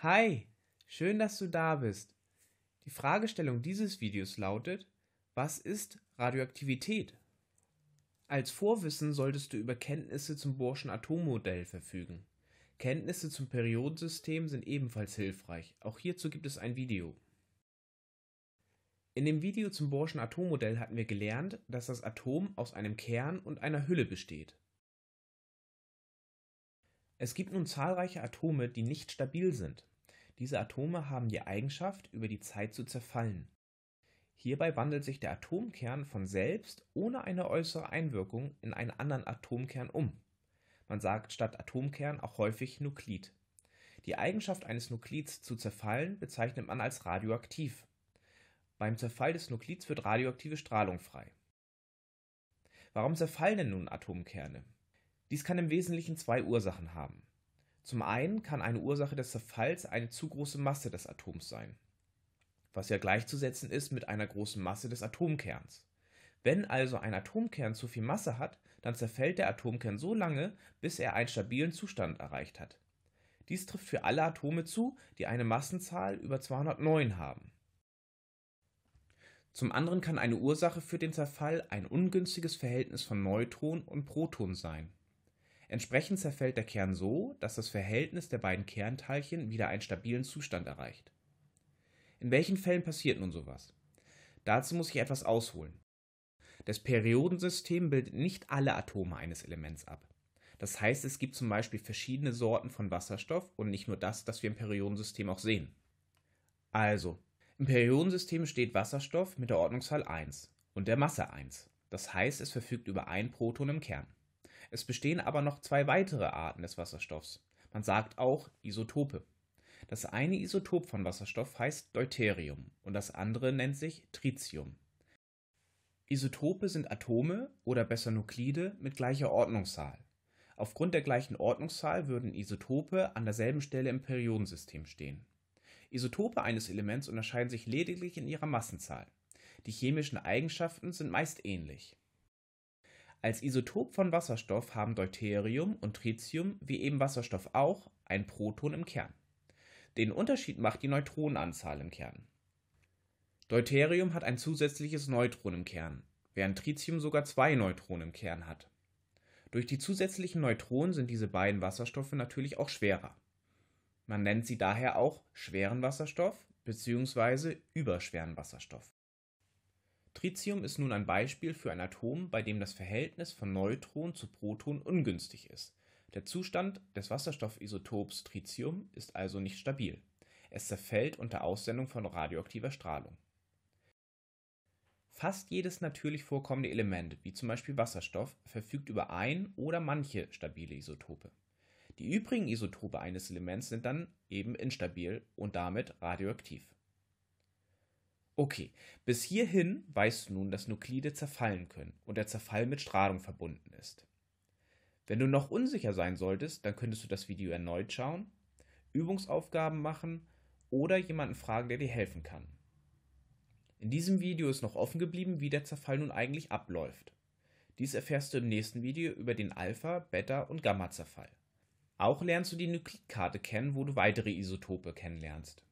Hi, schön, dass du da bist. Die Fragestellung dieses Videos lautet, was ist Radioaktivität? Als Vorwissen solltest du über Kenntnisse zum Borschen Atommodell verfügen. Kenntnisse zum Periodensystem sind ebenfalls hilfreich. Auch hierzu gibt es ein Video. In dem Video zum Borschen Atommodell hatten wir gelernt, dass das Atom aus einem Kern und einer Hülle besteht. Es gibt nun zahlreiche Atome, die nicht stabil sind. Diese Atome haben die Eigenschaft, über die Zeit zu zerfallen. Hierbei wandelt sich der Atomkern von selbst ohne eine äußere Einwirkung in einen anderen Atomkern um. Man sagt statt Atomkern auch häufig Nuklid. Die Eigenschaft eines Nuklids zu zerfallen bezeichnet man als radioaktiv. Beim Zerfall des Nuklids wird radioaktive Strahlung frei. Warum zerfallen denn nun Atomkerne? Dies kann im Wesentlichen zwei Ursachen haben. Zum einen kann eine Ursache des Zerfalls eine zu große Masse des Atoms sein, was ja gleichzusetzen ist mit einer großen Masse des Atomkerns. Wenn also ein Atomkern zu viel Masse hat, dann zerfällt der Atomkern so lange, bis er einen stabilen Zustand erreicht hat. Dies trifft für alle Atome zu, die eine Massenzahl über 209 haben. Zum anderen kann eine Ursache für den Zerfall ein ungünstiges Verhältnis von Neutron und Proton sein. Entsprechend zerfällt der Kern so, dass das Verhältnis der beiden Kernteilchen wieder einen stabilen Zustand erreicht. In welchen Fällen passiert nun sowas? Dazu muss ich etwas ausholen. Das Periodensystem bildet nicht alle Atome eines Elements ab. Das heißt, es gibt zum Beispiel verschiedene Sorten von Wasserstoff und nicht nur das, das wir im Periodensystem auch sehen. Also, im Periodensystem steht Wasserstoff mit der Ordnungszahl 1 und der Masse 1. Das heißt, es verfügt über ein Proton im Kern. Es bestehen aber noch zwei weitere Arten des Wasserstoffs. Man sagt auch Isotope. Das eine Isotop von Wasserstoff heißt Deuterium und das andere nennt sich Tritium. Isotope sind Atome oder besser Nuklide mit gleicher Ordnungszahl. Aufgrund der gleichen Ordnungszahl würden Isotope an derselben Stelle im Periodensystem stehen. Isotope eines Elements unterscheiden sich lediglich in ihrer Massenzahl. Die chemischen Eigenschaften sind meist ähnlich. Als Isotop von Wasserstoff haben Deuterium und Tritium wie eben Wasserstoff auch ein Proton im Kern. Den Unterschied macht die Neutronenanzahl im Kern. Deuterium hat ein zusätzliches Neutron im Kern, während Tritium sogar zwei Neutronen im Kern hat. Durch die zusätzlichen Neutronen sind diese beiden Wasserstoffe natürlich auch schwerer. Man nennt sie daher auch schweren Wasserstoff bzw. überschweren Wasserstoff. Tritium ist nun ein Beispiel für ein Atom, bei dem das Verhältnis von Neutron zu Proton ungünstig ist. Der Zustand des Wasserstoffisotops Tritium ist also nicht stabil. Es zerfällt unter Aussendung von radioaktiver Strahlung. Fast jedes natürlich vorkommende Element, wie zum Beispiel Wasserstoff, verfügt über ein oder manche stabile Isotope. Die übrigen Isotope eines Elements sind dann eben instabil und damit radioaktiv Okay, bis hierhin weißt du nun, dass Nuklide zerfallen können und der Zerfall mit Strahlung verbunden ist. Wenn du noch unsicher sein solltest, dann könntest du das Video erneut schauen, Übungsaufgaben machen oder jemanden fragen, der dir helfen kann. In diesem Video ist noch offen geblieben, wie der Zerfall nun eigentlich abläuft. Dies erfährst du im nächsten Video über den Alpha-, Beta- und Gamma-Zerfall. Auch lernst du die Nuklidkarte kennen, wo du weitere Isotope kennenlernst.